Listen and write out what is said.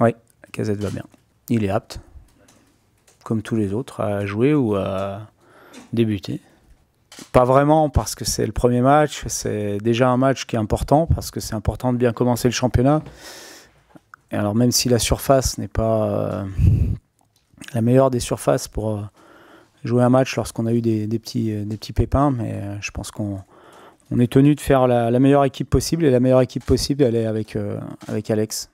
Oui, Lacazette va bien. Il est apte, comme tous les autres, à jouer ou à débuter. Pas vraiment parce que c'est le premier match, c'est déjà un match qui est important parce que c'est important de bien commencer le championnat. Et alors même si la surface n'est pas euh, la meilleure des surfaces pour euh, jouer un match lorsqu'on a eu des, petits, euh, des petits pépins, mais je pense qu'on est tenu de faire la, meilleure équipe possible et la meilleure équipe possible elle est avec, avec Alex.